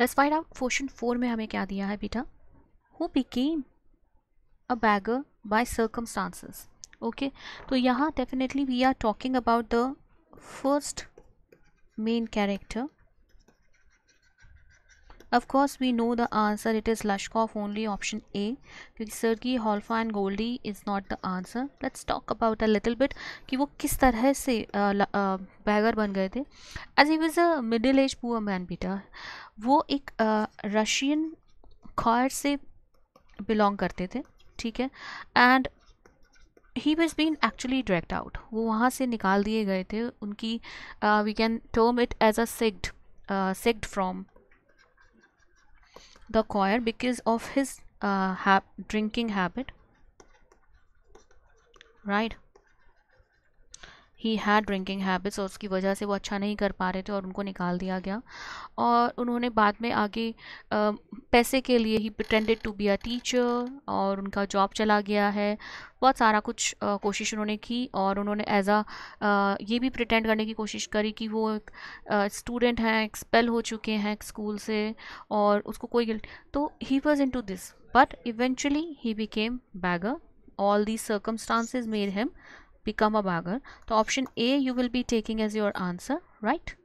let's find out question four में हमें क्या दिया है बेटा who became a beggar by circumstances okay तो यहाँ definitely we are talking about the first main character Of we know the answer it is is Lushkoff only option A क्योंकि Sergei हॉल्फा and Goldie is not the answer let's talk about a little bit कि वो किस तरह से beggar बन गए थे as he was a middle age poor man बेटा वो एक रशियन खॉयर से बिलोंग करते थे ठीक है and he was been actually dragged out वो वहाँ से निकाल दिए गए थे उनकी we can term it as a sacked sacked from the choir because of his uh, ha drinking habit right he had drinking habits और उसकी वजह से वो अच्छा नहीं कर पा रहे थे और उनको निकाल दिया गया और उन्होंने बाद में आगे पैसे के लिए he pretended to be a teacher और उनका जॉब चला गया है बहुत सारा कुछ कोशिश उन्होंने की और उन्होंने एज आ ये भी प्रटेंड करने की कोशिश करी कि वो एक स्टूडेंट हैं एक्सपेल हो चुके हैं स्कूल से और उसको कोई गिल्ट तो he was into this but eventually he became beggar all the circumstances made him become a bagger the option a you will be taking as your answer right